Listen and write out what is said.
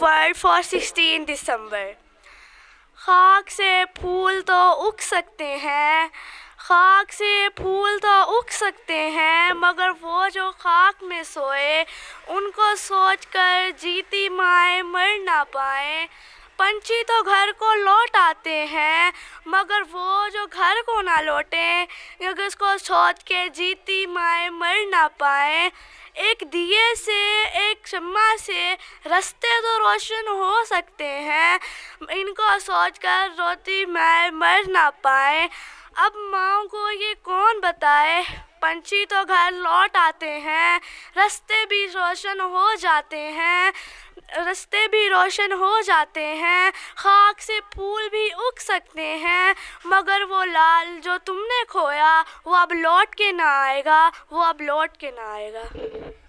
December for sixteen दिसंबर खाक से फूल तो उग सकते हैं खाक से फूल तो उग सकते हैं मगर वो जो खाक में सोए उनको सोच कर जीती माए मर ना पाए पंछी तो घर को लौट आते हैं मगर वो जो घर को ना लौटें अगर उसको सोच के जीती माए मर ना पाए एक दिए से एक शम्मा से रास्ते तो रोशन हो सकते हैं इनको सोच कर रोती मैं मर ना पाए अब माँ को ये कौन बताए पंछी तो घर लौट आते हैं रास्ते भी रोशन हो जाते हैं रस्ते भी रोशन हो जाते हैं खाक से फूल भी उग सकते हैं मगर वो लाल जो तुमने खोया वो अब लौट के ना आएगा वो अब लौट के ना आएगा